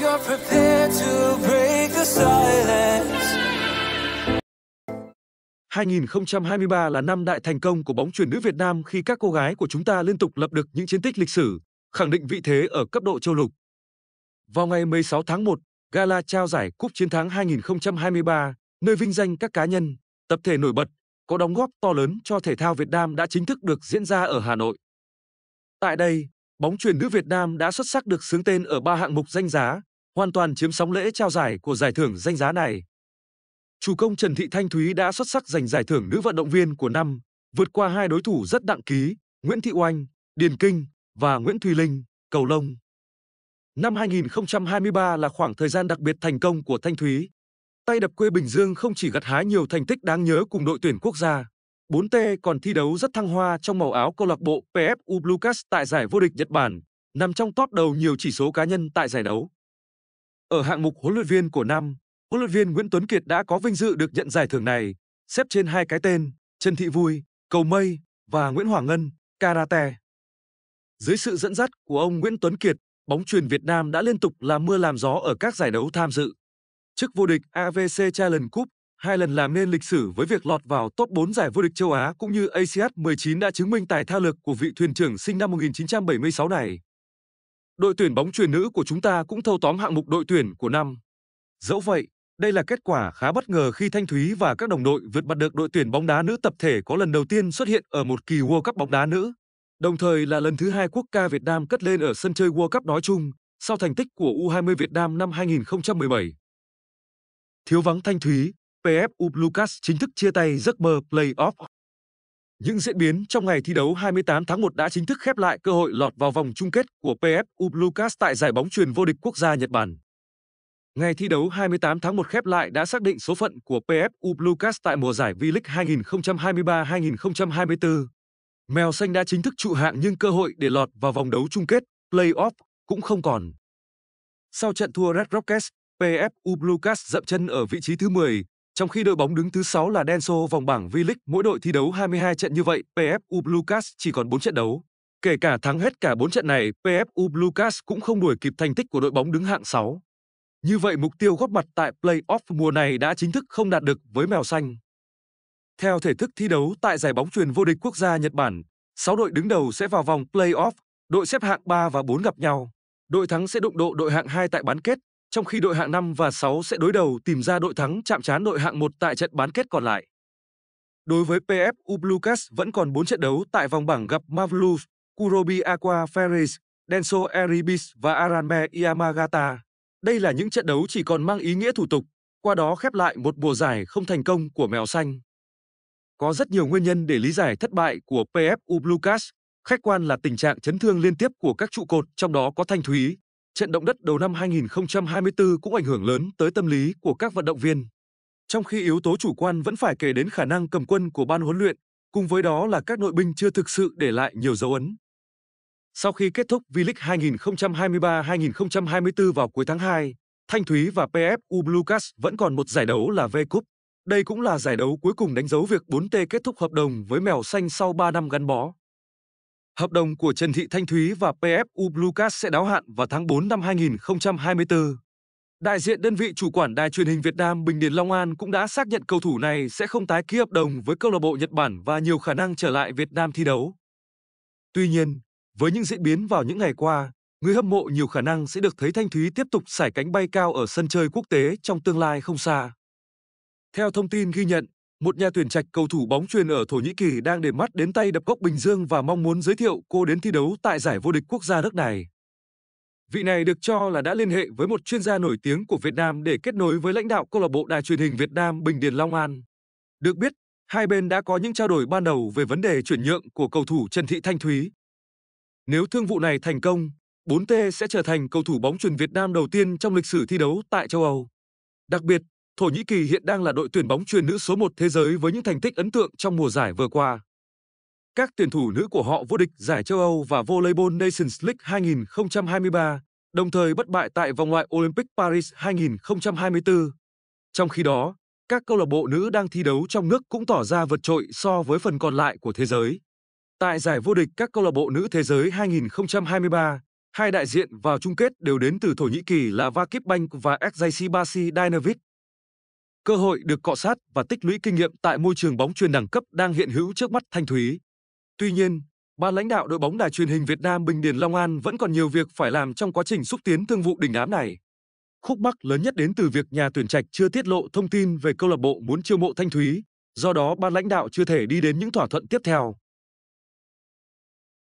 you're prepared to break the silence. 2023 là năm đại thành công của bóng truyền nữ Việt Nam khi các cô gái của chúng ta liên tục lập được những chiến tích lịch sử, khẳng định vị thế ở cấp độ châu lục. Vào ngày 16 tháng 1, gala trao giải Cúp Chiến thắng 2023, nơi vinh danh các cá nhân, tập thể nổi bật có đóng góp to lớn cho thể thao Việt Nam đã chính thức được diễn ra ở Hà Nội. Tại đây, bóng truyền nữ Việt Nam đã xuất sắc được xướng tên ở ba hạng mục danh giá hoàn toàn chiếm sóng lễ trao giải của giải thưởng danh giá này. Chủ công Trần Thị Thanh Thúy đã xuất sắc giành giải thưởng nữ vận động viên của năm, vượt qua hai đối thủ rất đặng ký, Nguyễn Thị Oanh, Điền Kinh và Nguyễn Thùy Linh, Cầu Lông. Năm 2023 là khoảng thời gian đặc biệt thành công của Thanh Thúy. Tay đập quê Bình Dương không chỉ gặt hái nhiều thành tích đáng nhớ cùng đội tuyển quốc gia, 4T còn thi đấu rất thăng hoa trong màu áo câu lạc bộ PFU Bluecats tại giải vô địch Nhật Bản, nằm trong top đầu nhiều chỉ số cá nhân tại giải đấu. Ở hạng mục huấn luyện viên của năm, huấn luyện viên Nguyễn Tuấn Kiệt đã có vinh dự được nhận giải thưởng này, xếp trên hai cái tên, Trần Thị Vui, Cầu Mây và Nguyễn Hoàng Ngân, Karate. Dưới sự dẫn dắt của ông Nguyễn Tuấn Kiệt, bóng truyền Việt Nam đã liên tục làm mưa làm gió ở các giải đấu tham dự. Chức vô địch AVC Challenge Cup hai lần làm nên lịch sử với việc lọt vào top 4 giải vô địch châu Á cũng như ASEAN 19 đã chứng minh tài thao lực của vị thuyền trưởng sinh năm 1976 này đội tuyển bóng truyền nữ của chúng ta cũng thâu tóm hạng mục đội tuyển của năm. Dẫu vậy, đây là kết quả khá bất ngờ khi Thanh Thúy và các đồng đội vượt bật được đội tuyển bóng đá nữ tập thể có lần đầu tiên xuất hiện ở một kỳ World Cup bóng đá nữ, đồng thời là lần thứ hai quốc ca Việt Nam cất lên ở sân chơi World Cup nói chung sau thành tích của U20 Việt Nam năm 2017. Thiếu vắng Thanh Thúy, PF Lucas chính thức chia tay giấc mơ playoff. Những diễn biến trong ngày thi đấu 28 tháng 1 đã chính thức khép lại cơ hội lọt vào vòng chung kết của PFU Blue tại giải bóng truyền vô địch quốc gia Nhật Bản. Ngày thi đấu 28 tháng 1 khép lại đã xác định số phận của PFU Blue tại mùa giải V-League 2023-2024. Mèo xanh đã chính thức trụ hạng nhưng cơ hội để lọt vào vòng đấu chung kết, play-off cũng không còn. Sau trận thua Red Rockets, PFU Blue dậm chân ở vị trí thứ 10, trong khi đội bóng đứng thứ 6 là Denso vòng bảng V-League, mỗi đội thi đấu 22 trận như vậy, PFU Lucas chỉ còn 4 trận đấu. Kể cả thắng hết cả 4 trận này, PFU Lucas cũng không đuổi kịp thành tích của đội bóng đứng hạng 6. Như vậy mục tiêu góp mặt tại play-off mùa này đã chính thức không đạt được với mèo xanh. Theo thể thức thi đấu tại giải bóng truyền vô địch quốc gia Nhật Bản, 6 đội đứng đầu sẽ vào vòng play-off đội xếp hạng 3 và 4 gặp nhau. Đội thắng sẽ đụng độ đội hạng 2 tại bán kết, trong khi đội hạng 5 và 6 sẽ đối đầu tìm ra đội thắng chạm trán đội hạng 1 tại trận bán kết còn lại. Đối với PF Ublucas vẫn còn 4 trận đấu tại vòng bảng gặp Mavlus, Kurobi Aqua Ferris, Denso Eribis và Aranbe Yamagata. Đây là những trận đấu chỉ còn mang ý nghĩa thủ tục, qua đó khép lại một mùa giải không thành công của mèo xanh. Có rất nhiều nguyên nhân để lý giải thất bại của PF Ublucas, khách quan là tình trạng chấn thương liên tiếp của các trụ cột trong đó có Thanh Thúy, trận động đất đầu năm 2024 cũng ảnh hưởng lớn tới tâm lý của các vận động viên. Trong khi yếu tố chủ quan vẫn phải kể đến khả năng cầm quân của ban huấn luyện, cùng với đó là các nội binh chưa thực sự để lại nhiều dấu ấn. Sau khi kết thúc V-League 2023-2024 vào cuối tháng 2, Thanh Thúy và PFU Bluecats vẫn còn một giải đấu là V-Cup. Đây cũng là giải đấu cuối cùng đánh dấu việc 4T kết thúc hợp đồng với Mèo Xanh sau 3 năm gắn bó. Hợp đồng của Trần Thị Thanh Thúy và PFU Bluecast sẽ đáo hạn vào tháng 4 năm 2024. Đại diện đơn vị chủ quản đài truyền hình Việt Nam Bình Điền Long An cũng đã xác nhận cầu thủ này sẽ không tái ký hợp đồng với câu lạc bộ Nhật Bản và nhiều khả năng trở lại Việt Nam thi đấu. Tuy nhiên, với những diễn biến vào những ngày qua, người hâm mộ nhiều khả năng sẽ được thấy Thanh Thúy tiếp tục sải cánh bay cao ở sân chơi quốc tế trong tương lai không xa. Theo thông tin ghi nhận, một nhà tuyển trạch cầu thủ bóng truyền ở Thổ Nhĩ Kỳ đang để mắt đến tay đập gốc Bình Dương và mong muốn giới thiệu cô đến thi đấu tại giải vô địch quốc gia nước này. Vị này được cho là đã liên hệ với một chuyên gia nổi tiếng của Việt Nam để kết nối với lãnh đạo câu lạc bộ đài truyền hình Việt Nam Bình Điền Long An. Được biết, hai bên đã có những trao đổi ban đầu về vấn đề chuyển nhượng của cầu thủ Trần Thị Thanh Thúy. Nếu thương vụ này thành công, 4T sẽ trở thành cầu thủ bóng truyền Việt Nam đầu tiên trong lịch sử thi đấu tại châu Âu. Đặc biệt, Thổ Nhĩ Kỳ hiện đang là đội tuyển bóng chuyền nữ số 1 thế giới với những thành tích ấn tượng trong mùa giải vừa qua. Các tuyển thủ nữ của họ vô địch giải châu Âu và Volleyball Nations League 2023, đồng thời bất bại tại vòng loại Olympic Paris 2024. Trong khi đó, các câu lạc bộ nữ đang thi đấu trong nước cũng tỏ ra vượt trội so với phần còn lại của thế giới. Tại giải vô địch các câu lạc bộ nữ thế giới 2023, hai đại diện vào chung kết đều đến từ Thổ Nhĩ Kỳ là Vakip Bank và Ekzaisi Basi Dynavit cơ hội được cọ sát và tích lũy kinh nghiệm tại môi trường bóng truyền đẳng cấp đang hiện hữu trước mắt Thanh Thúy. Tuy nhiên, ban lãnh đạo đội bóng đài truyền hình Việt Nam Bình Điền Long An vẫn còn nhiều việc phải làm trong quá trình xúc tiến thương vụ đỉnh ám này. Khúc mắc lớn nhất đến từ việc nhà tuyển trạch chưa tiết lộ thông tin về câu lạc bộ muốn chiêu mộ Thanh Thúy, do đó ban lãnh đạo chưa thể đi đến những thỏa thuận tiếp theo.